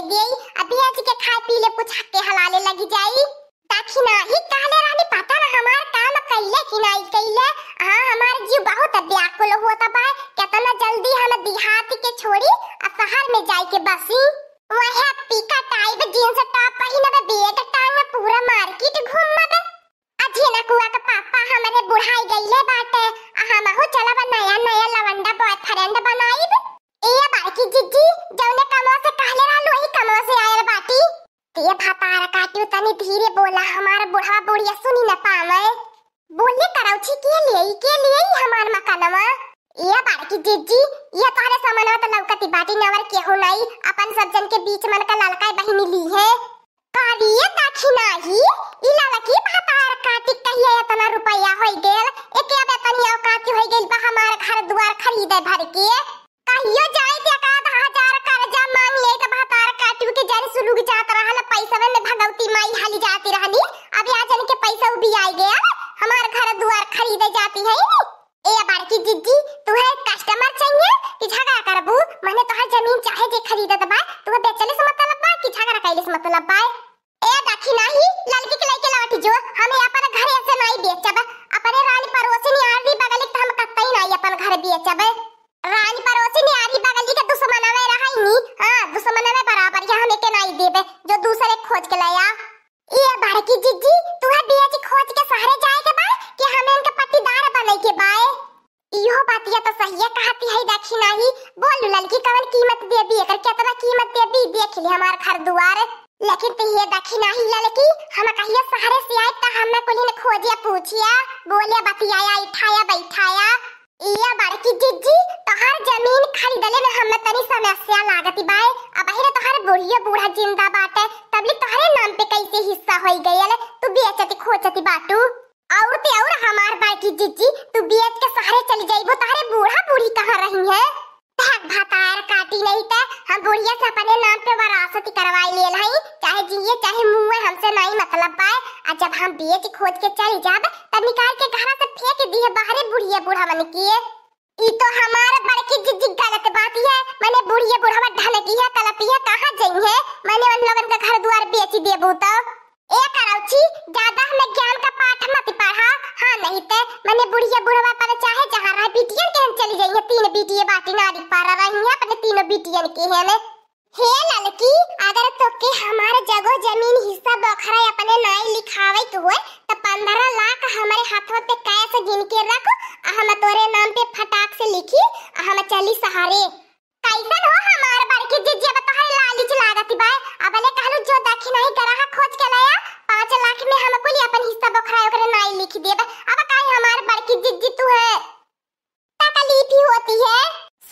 जाई गई अभी आज के खाए पी ले कुछ के हलाले लगी जाई ताकि ना ही कहले रानी पता ना हमार काम कइले कि ना कइले हां हमार जीव बहुत व्याकुल होत बा केतना जल्दी हम देहात के छोड़ी और शहर में जाई के बसी वह पीका टाइप जींस टॉप पहनबे बेटा सनवा ये बाड़की जीजी ये तोहरे समनवा तो लौकती बाटी नवर केहू नहीं अपन सब जन के बीच मन का तो ललका बहिनी ली है कारिए दाखी नाही ई लड़की भातार काटिक कहिए इतना रुपया होई गेल एके अब इतनी औकात होई गेल बा हमार घर दुआर खरीदे भर के कहियो जाए ते का 10000 कर्जा मांग ले सहिए कहती है देखी नहीं बोल ललकी कवन कीमत दे दी एकर कितना कीमत दे दी देख ली हमार घर दुआर लेकिन ते ये देखी नहीं ललकी हम कहिए सहारे से आए त हम कोली ने खोजिया पूछिया बोले बतियाया इठाया बैठाया इया की जिज्जी तोहार जमीन खरीदले में हमें तनी समस्या लागती बाए अब अहिरे तोहार बुढ़िया बूढ़ा जिंदा बाटे तबली तोहरे नाम पे कैसे हिस्सा होई गयल तू बेचती खोचती बाटू और ते और हमार की जीजी तू बीएच के सहारे चली जाई वो तारे बूढ़ा बूढ़ी कहां रही है भाग भतार काटी नहीं त हम बुढ़िया से अपने नाम पे वरासत करवाई ले हई चाहे जिए चाहे मुंह हमसे नहीं मतलब पाए आ जब हम बीएच खोज के चली जाब तब निकाल के घर से फेंक दी है बाहरे बुढ़िया बूढ़ा मन की ई तो हमार बड़ की जीजी गलत बात है मैंने बुढ़िया बूढ़ा ढलकी है तलपी है कहां जई है मैंने उन लोगन का घर द्वार बेची दिए तो ए करौची ज्यादा हमें ज्ञान का पाठ मत पढ़ा हां नहीं ते तो मने बुढ़िया बुढ़वा पर चाहे जहां रह बिटियन के हम चली जाइए तीन बिटिए बाटी नारी पारा रही हैं अपने तीनों बिटियन के हैं ने हे ललकी अगर तो के हमारे जगह जमीन हिस्सा बखरा अपने नाई लिखावे तो है तो 15 लाख हमारे हाथों पे कैश गिन के रख हम तोरे नाम पे फटाक से लिखी हम चली सहारे कैसन हो हमार बड़के जिजिया बताहे लालच लागत बाय अबले कहलू जो दखिनाही करहा खोज के लाया आखिर में हम लिए अपन हिस्सा बखरायो करे नाई लिख देब अब काई हमार बड़की जिज्जी तू है तकलीफ ही होती है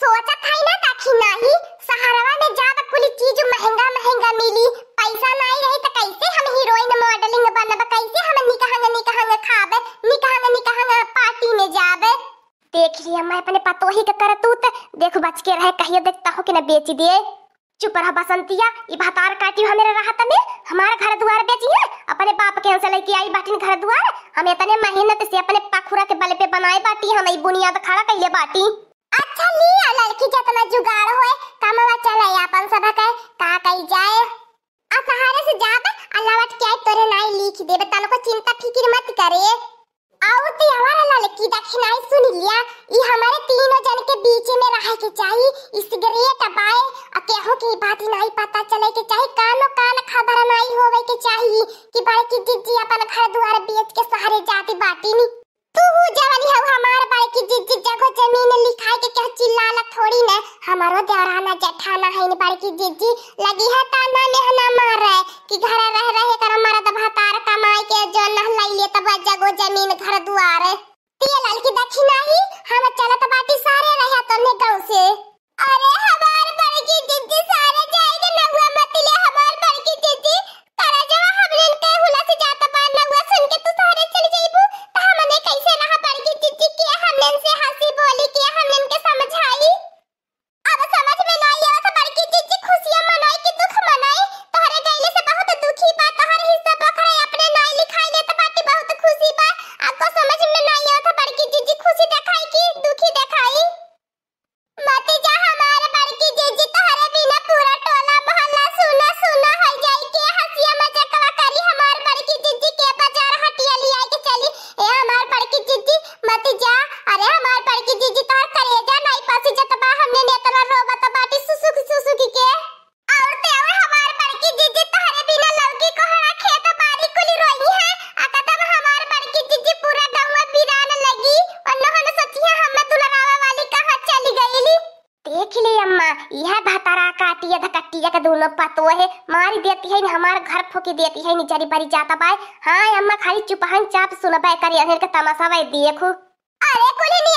सोचा था ना काखी नाही सहारावा में जाब कुल चीज महंगा महंगा मिली पैसा नाही रही त कैसे हम हीरोइन मॉडलिंग बनब कैसे हम निकहंग निकहंग खाब निकहंग निकहंग पार्टी में जाब देख लिया मैं अपने पतोही का करतूत देख बच के रहे कहियो देखता हो कि ना बेच दिए चुप रहा बसंतिया ई भतार काटी हमरे रहत में हमार घर द्वार बेचिए अपने बाप के हंस लेके आई बाटिन घर द्वार हम इतने मेहनत से अपने पाखुरा के बल पे बनाए बाटी हम ई बुनियाद खड़ा कइले बाटी अच्छा लिया लड़की जतना जुगाड़ होए कमवा चले अपन सब के का कई जाए आ सहारे से ज्यादा अलावा के तोरे नाई लिख देबे तनको चिंता फिक्र मत करे बानी कि बारे की जिज्जी अपन घर द्वार बेच के सहारे जाती बाटी नी तू हु जवनी हव हमार बारे की जिज्जी जगह जमीन लिखाई के क्या चिल्लाला थोड़ी ना हमारो देवराना जेठाना है नी बारे की जिज्जी लगी है ताना नेहना मार रहे कि घर रह रहे कर हमारा भतार कमाई के जो नहलाई ले तब जगह जमीन घर द्वार है लाल की यह भतरा काटिया धकटिया का दोनों पतो है मार देती है हमार घर फूकी देती है निचरी बरी जाता बाय हाँ अम्मा खाली चुपहन चाप सुनबे कर तमाशा वे देखो अरे कुली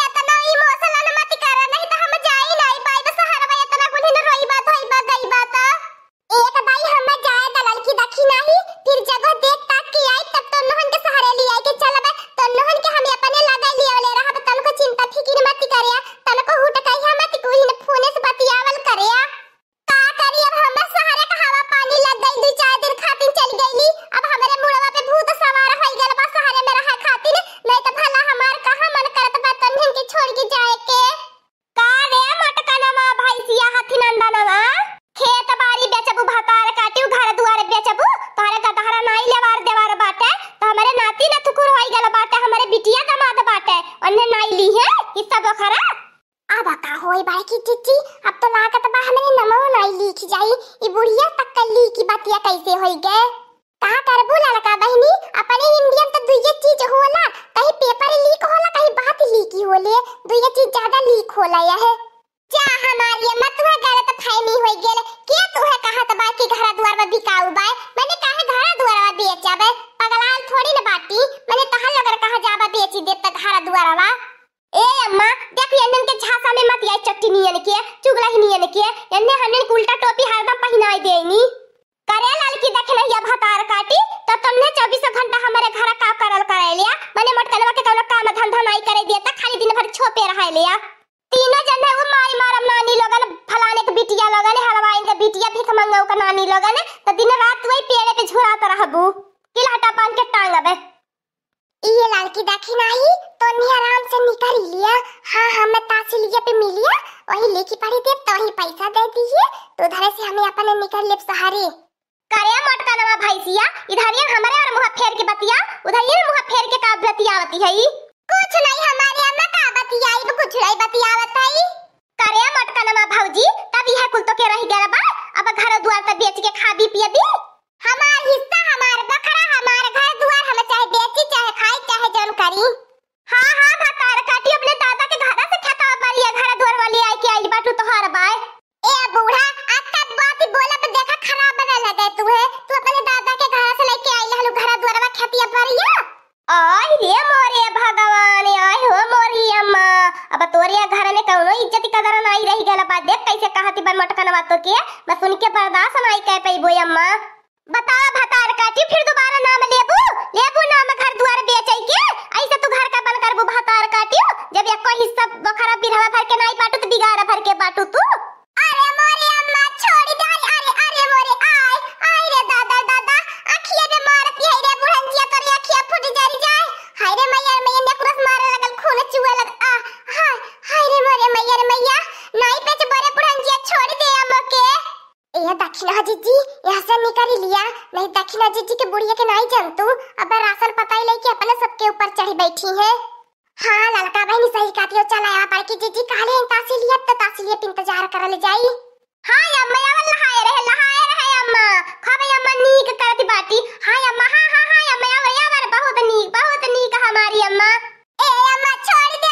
होई बाकी चिच्ची अब तो ना कतबा हमरे नमो नाई लिख जाई ई बुढ़िया तकली की बतिया कैसे होई गे कहा करबू लड़का बहनी अपने इंडिया तो दुइये चीज होला कहीं पेपर लीक होला कहीं बात लीक ही होले दुइये चीज ज्यादा लीक होला यह जा हमार ये मतवा गलत फहमी होई गेल के तोहे कहत बा कि घर द्वार में बिकाऊ बाय मैंने ಬೇಕಿಯೆ ಎಣ್ಣೆ ಹಣ್ಣಿನ ಉಲ್ಟಾ टोपी हरदम पहनाई देनी करे लाल लड़की देखने या भतार काटी तो तुमने 24 घंटा हमारे घर का करल कर लिया मैंने मटकलवा के कोनो काम धंधा नहीं करे दिया था खाली दिन भर छोपे रह लिया तीनों जने वो मारी मारम नानी लोगन फलाने के बिटिया लोगन हलवाई के बिटिया भिख मंगऊ का नानी लोगन त तो दिन रात वही पेड़े पे झुरात रहबू की देखी नाही तो नहीं आराम से निकल लिया हाँ हाँ मैं तासी लिया पे मिलिया वही लेकी पड़ी थी तो ही पैसा दे दीजिए तो उधर से हमें अपने निकल लिए सहारे करे मोटका नवा भाई सिया इधर ये हमारे और मुंह फेर के बतिया उधर ये मुंह फेर के का बतिया बतियावती है कुछ नहीं हमारे अम्मा का बतिया बतियाई कुछ नहीं बतियावत है करे मोटका नवा भौजी तब यह कुल तो के रह गया बा अब घर द्वार तक बेच के खा भी पिए भी करी हां हां भतार काटी अपने दादा के घर से खाता बारी घर धोर वाली आई के आई बाटू तोहार बाय ए बूढ़ा आता बात ही बोला तो देखा खराब बना लगे तू है तू अपने दादा के घर से लेके आई आइल हलो घरा धोरवा खेती बारी आई रे मोरे भगवान आई हो मोरी अम्मा अब तोरिया घर में कौनो इज्जत कदर नहीं रही गेला बात देख कैसे कहती बन मटकनवा तो के बस उनके बर्दाश्त नहीं कह पाई बोई अम्मा बता भतार काटी फिर दोबारा नाम लेबू लेबू नाम घर द्वार बेचई के बार वो भात और काटियो जब एको हिस्सा बखरा बिरहवा भर के नहीं पाटू तो बिगारा भर के पाटू तू अरे मोरे अम्मा छोड़ दे अरे अरे मोरे आय आय रे दादा दादा अखिया में मारत है रे बुढ़न जिया तोरी अखिया फूट जा रही जाए हाय रे मैया मैया ने कुरस मारे लगल खून चुए लग आ हाय हाय रे मोरे मैया रे मैया नहीं पेच बरे बुढ़न जिया छोड़ दे अम्मा के ए दक्षिणा जीजी यहां से निकल लिया नहीं दक्षिणा जीजी के बुढ़िया के नहीं जानतू अब राशन पता ही नहीं कि अपने सबके ऊपर चढ़ी बैठी है हां ललका बहनी सही कहती हो चल आवा पर की जीजी काले तासी लिए त तासी लिए इंतजार करल जाई हां अम्मा आवल लहाए रहे लहाए रहे अम्मा खबे हाँ, अम्मा नीक करत बाटी हां अम्मा हां हां हां अम्मा आवल यावर बहुत नीक बहुत नीक हमारी अम्मा ए अम्मा छोड़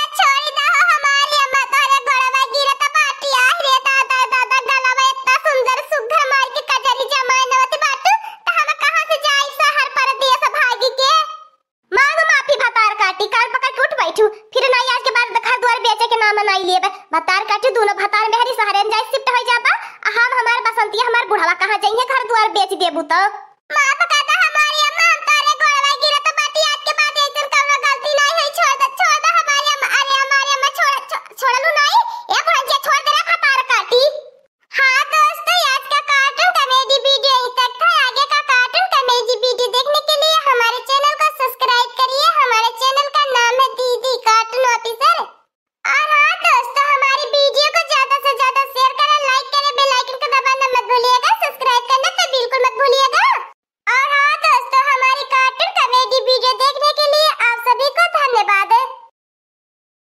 संतिया हमार बुढ़ावा कहाँ जाई घर द्वार बेच देबू तो